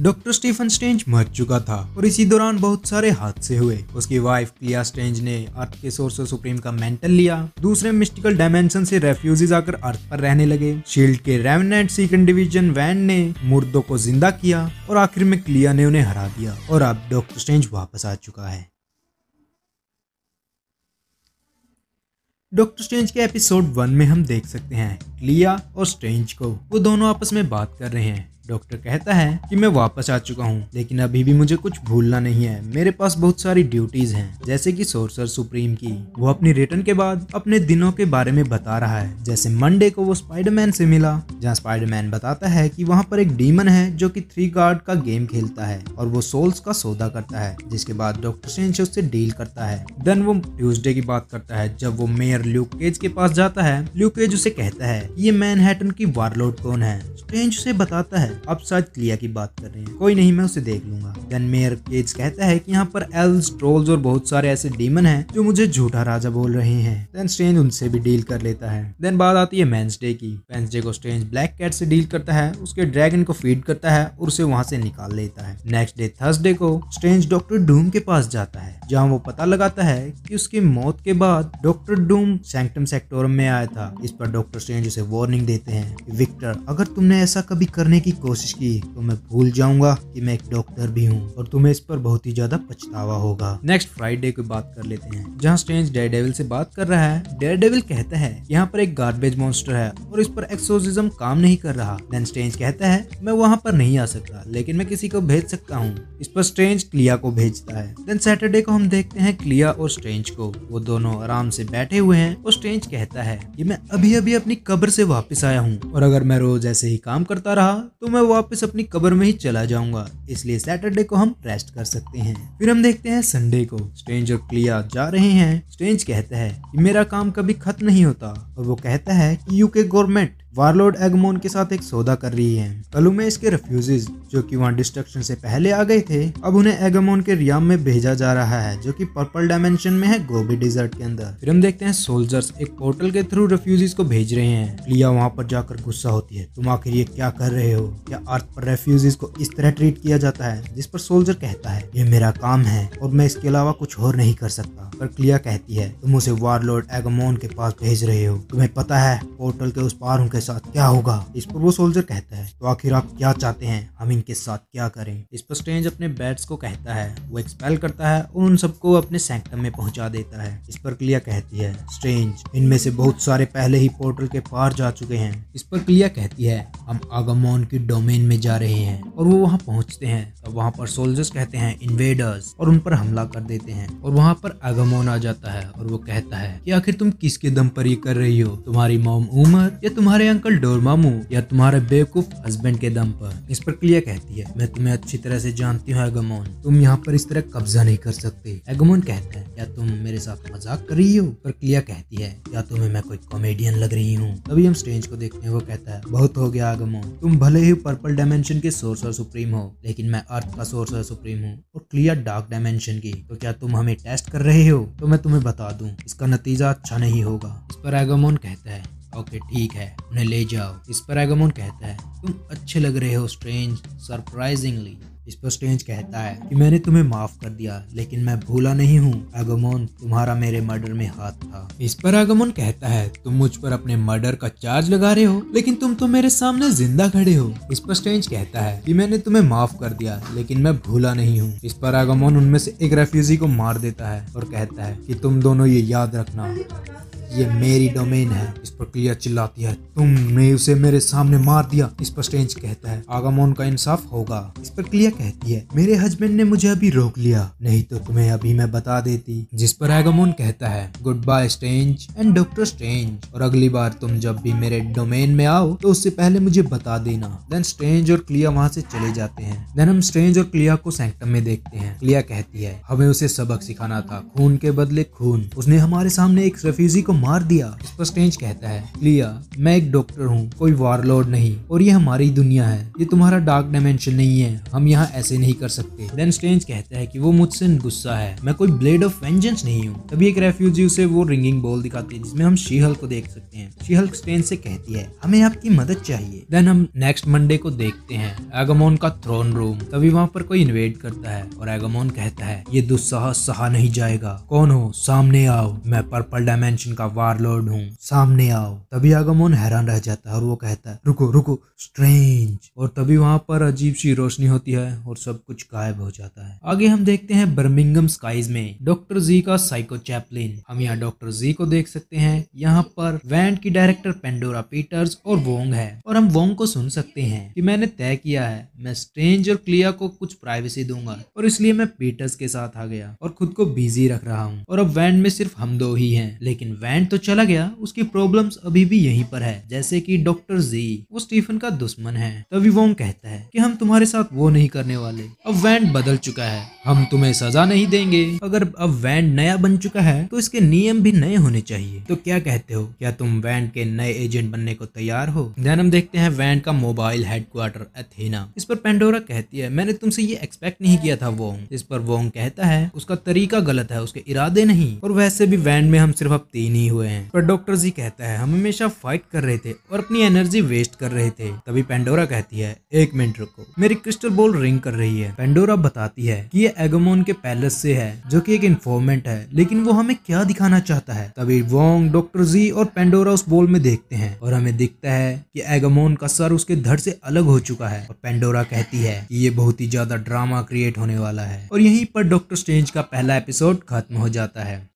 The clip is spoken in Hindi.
डॉक्टर स्टीफन स्टेंज मर चुका था और इसी दौरान बहुत सारे हादसे हुए उसकी वाइफ क्लिया स्टेंज ने अर्थ के सोर्स सुप्रीम का मेंटल लिया दूसरे मिस्टिकल डायमेंशन से रेफ्यूजीज आकर अर्थ पर रहने लगे शील्ड के रेवनेट सीकन डिवीजन वैन ने मुर्दों को जिंदा किया और आखिर में क्लिया ने उन्हें हरा दिया और अब डॉक्टर स्टेंज वापस आ चुका है डॉक्टर स्ट्रेंज के एपिसोड वन में हम देख सकते हैं क्लिया और स्ट्रेंज को वो दोनों आपस में बात कर रहे हैं डॉक्टर कहता है कि मैं वापस आ चुका हूँ लेकिन अभी भी मुझे कुछ भूलना नहीं है मेरे पास बहुत सारी ड्यूटीज हैं जैसे कि सोर्सर सुप्रीम की वो अपनी रिटर्न के बाद अपने दिनों के बारे में बता रहा है जैसे मंडे को वो स्पाइडरमैन से मिला जहाँ स्पाइडरमैन बताता है कि वहाँ पर एक डीमन है जो की थ्री गार्ड का गेम खेलता है और वो सोल्स का सौदा करता है जिसके बाद डॉक्टर स्ट्रेंज उससे डील करता है देन वो ट्यूजडे की बात करता है जब वो मेयर ल्यूकेज के पास जाता है ल्यूकेज उसे कहता है ये मैनहेटन की वारलोड कौन है स्ट्रेंज उसे बताता है हैं अब सच क्लिया की बात कर रहे हैं कोई नहीं मैं उसे देख लूंगा देन मेयर केज कहता है कि यहाँ पर एल्स ट्रोल्स और बहुत सारे ऐसे डीमन हैं जो मुझे झूठा राजा बोल रहे हैं देन स्ट्रेंज उनसे भी डील कर लेता है देन बात आती है वेंसडे की वेंसडे को स्ट्रेंज ब्लैक कैट से डील करता है उसके ड्रैगन को फीड करता है और उसे वहाँ से निकाल लेता है नेक्स्ट डे थर्सडे को स्ट्रेंज डॉक्टर डूम के पास जाता है जहाँ वो पता लगाता है कि उसकी मौत के बाद डॉक्टर डूम सैंक्टम सेक्टोरम में आया था इस पर डॉक्टर स्ट्रेंज उसे वार्निंग देते हैं विक्टर अगर तुमने ऐसा कभी करने की कोशिश की तो मैं भूल जाऊंगा कि मैं एक डॉक्टर भी हूँ और तुम्हें इस पर बहुत ही ज्यादा पछतावा होगा नेक्स्ट फ्राइडे की बात कर लेते हैं जहाँ स्ट्रेंज डेयर डेविल से बात कर रहा है डेयर डेविल कहता है यहाँ पर एक गार्बेज मॉन्स्टर है और इस पर एक्सोसिज्म काम नहीं कर रहा देन स्ट्रेंज कहता है मैं वहाँ पर नहीं आ सकता लेकिन मैं किसी को भेज सकता हूँ इस पर स्ट्रेंज क्लिया को भेजता है देन सैटरडे को हम देखते हैं क्लिया और स्ट्रेंज को वो दोनों आराम से बैठे हुए हैं और स्ट्रेंज कहता है कि मैं अभी अभी अपनी कब्र से वापस आया हूँ और अगर मैं रोज ऐसे ही काम करता रहा तो मैं वापस अपनी कबर में ही चला जाऊंगा इसलिए सैटरडे को हम रेस्ट कर सकते हैं फिर हम देखते हैं संडे को स्ट्रेंज और क्लिया जा रहे हैं स्ट्रेंज कहता है कि मेरा काम कभी खत्म नहीं होता और वो कहता है कि यूके गवर्नमेंट वारलोड एगमोन के साथ एक सौदा कर रही है कलुमे इसके रेफ्यूजीज जो कि वहाँ डिस्ट्रक्शन से पहले आ गए थे अब उन्हें एगमोन के रियाम में भेजा जा रहा है जो कि पर्पल डायमेंशन में है गोबी डिजर्ट के अंदर फिर हम देखते हैं सोल्जर्स एक पोर्टल के थ्रू रेफ्यूजीज को भेज रहे हैं लिया वहाँ पर जाकर गुस्सा होती है तुम आखिर ये क्या कर रहे हो क्या अर्थ पर रेफ्यूजीज को इस तरह ट्रीट किया जाता है जिस पर सोल्जर कहता है ये मेरा काम है और मैं इसके अलावा कुछ और नहीं कर सकता पर क्लिया कहती है तुम उसे वारलोर्ड एगमोन के पास भेज रहे हो तुम्हें पता है पोर्टल के उस पार उनके साथ क्या होगा इस पर वो सोल्जर कहता है तो आखिर आप क्या चाहते हैं हम इनके साथ क्या करें इस पर स्ट्रेंज अपने बैट्स को कहता है वो एक्सपेल करता है और उन सबको अपने सैंक्टम में पहुंचा देता है इस पर क्लिया कहती है स्ट्रेंज इनमें से बहुत सारे पहले ही पोर्टल के पार जा चुके हैं इस पर क्लिया कहती है हम आगमोन की डोमेन में जा रहे हैं और वो वहाँ पहुँचते हैं तब वहाँ पर सोल्जर्स कहते हैं इन्वेडर्स और उन पर हमला कर देते हैं और वहाँ पर आगमोन आ जाता है और वो कहता है कि आखिर तुम किसके दम पर ये कर रही हो तुम्हारी मोम उमर या तुम्हारे अंकल डोरमामू या तुम्हारे बेवकूफ हस्बैंड के दम पर इस पर क्लियर कहती है मैं तुम्हें अच्छी तरह से जानती हूँ एगमोन तुम यहाँ पर इस तरह कब्जा नहीं कर सकते एगमोन कहता है या तुम मेरे साथ मजाक कर रही हो पर क्लिया कहती है या तुम्हें मैं कोई कॉमेडियन लग रही हूँ तभी हम स्टेज को देखते हैं वो कहता है बहुत हो गया एगमोन तुम भले ही पर्पल डायमेंशन के सोर्स और सुप्रीम हो लेकिन मैं अर्थ का सोर्स और सुप्रीम हूँ और क्लियर डार्क डायमेंशन की तो क्या तुम हमें टेस्ट कर रहे हो तो मैं तुम्हें बता दूं इसका नतीजा अच्छा नहीं होगा इस पर एगमोन कहता है ओके ठीक है उन्हें ले जाओ इस पर एगोमोन कहता है तुम अच्छे लग रहे हो स्ट्रेंज सरप्राइजिंगली इस पर स्ट्रेंज कहता है कि मैंने तुम्हें माफ कर दिया लेकिन मैं भूला नहीं हूँ एगोमोन तुम्हारा मेरे मर्डर में हाथ था इस पर एगोमोन कहता है तुम मुझ पर अपने मर्डर का चार्ज लगा रहे हो लेकिन तुम तो मेरे सामने जिंदा खड़े हो इस पर स्ट्रेंज कहता है कि मैंने तुम्हें माफ कर दिया लेकिन मैं भूला नहीं हूँ इस पर एगोमोन उनमें से एक रेफ्यूजी को मार देता है और कहता है की तुम दोनों ये याद रखना ये मेरी डोमेन है इस पर क्लियर चिल्लाती है तुमने उसे मेरे सामने मार दिया इस पर स्ट्रेंज कहता है आगामोन का इंसाफ होगा इस पर क्लियर कहती है मेरे हस्बैंड ने मुझे अभी रोक लिया नहीं तो तुम्हें अभी मैं बता देती जिस पर आगामोन कहता है goodbye Strange and doctor Strange और अगली बार तुम जब भी मेरे डोमेन में आओ तो उससे पहले मुझे बता देना देन स्ट्रेंज और क्लिया वहाँ से चले जाते हैं देन हम स्ट्रेंज और क्लिया को सैंक्टम में देखते हैं क्लिया कहती है हमें उसे सबक सिखाना था खून के बदले खून उसने हमारे सामने एक रेफ्यूजी को मार दिया इस पर स्टेंज कहता है लिया मैं एक डॉक्टर हूँ कोई वारलॉर्ड नहीं और ये हमारी दुनिया है ये तुम्हारा डार्क डायमेंशन नहीं है हम यहाँ ऐसे नहीं कर सकते देन स्टेंज कहता है कि वो मुझसे गुस्सा है मैं कोई ब्लेड ऑफ वेंजेंस नहीं हूँ तभी एक रेफ्यूजी उसे वो रिंगिंग बॉल दिखाती है जिसमें हम शीहल को देख सकते हैं शीहल स्टेंज से कहती है हमें आपकी मदद चाहिए देन हम नेक्स्ट मंडे को देखते हैं एगामोन का थ्रोन रूम तभी वहाँ पर कोई इन्वेट करता है और एगामोन कहता है ये दुस्साहस सहा नहीं जाएगा कौन हो सामने आओ मैं पर्पल डायमेंशन का का वारलॉर्ड हूँ सामने आओ तभी आगमोन हैरान रह जाता है और वो कहता है रुको रुको स्ट्रेंज और तभी वहां पर अजीब सी रोशनी होती है और सब कुछ गायब हो जाता है आगे हम देखते हैं बर्मिंगम स्काइज में डॉक्टर जी का साइको चैपलिन हम यहाँ डॉक्टर जी को देख सकते हैं यहाँ पर वैंड की डायरेक्टर पेंडोरा पीटर्स और वोंग है और हम वोंग को सुन सकते हैं कि मैंने तय किया है मैं स्ट्रेंज और क्लिया को कुछ प्राइवेसी दूंगा और इसलिए मैं पीटर्स के साथ आ गया और खुद को बिजी रख रहा हूँ और अब वैंड में सिर्फ हम दो ही है लेकिन वैंड एंड तो चला गया उसकी प्रॉब्लम्स अभी भी यहीं पर है जैसे कि डॉक्टर जी वो स्टीफन का दुश्मन है तभी वोंग कहता है कि हम तुम्हारे साथ वो नहीं करने वाले अब वैंड बदल चुका है हम तुम्हें सजा नहीं देंगे अगर अब वैंड नया बन चुका है तो इसके नियम भी नए होने चाहिए तो क्या कहते हो क्या तुम वैंड के नए एजेंट बनने को तैयार हो ध्यान हम देखते हैं वैंड का मोबाइल हेडक्वार्टर एथेना इस पर पेंडोरा कहती है मैंने तुमसे ये एक्सपेक्ट नहीं किया था वोंग इस पर वोंग कहता है उसका तरीका गलत है उसके इरादे नहीं और वैसे भी वैंड में हम सिर्फ अब तीन ही नहीं हुए हैं पर डॉक्टर जी कहता है हम हमेशा फाइट कर रहे थे और अपनी एनर्जी वेस्ट कर रहे थे तभी पेंडोरा कहती है एक मिनट रुको मेरी क्रिस्टल बॉल रिंग कर रही है पेंडोरा बताती है कि ये एगोमोन के पैलेस से है जो कि एक इन्फॉर्मेंट है लेकिन वो हमें क्या दिखाना चाहता है तभी वोंग डॉक्टर जी और पेंडोरा उस बॉल में देखते हैं और हमें दिखता है कि एगोमोन का सर उसके धड़ से अलग हो चुका है और पेंडोरा कहती है कि ये बहुत ही ज्यादा ड्रामा क्रिएट होने वाला है और यहीं पर डॉक्टर स्ट्रेंज का पहला एपिसोड खत्म हो जाता है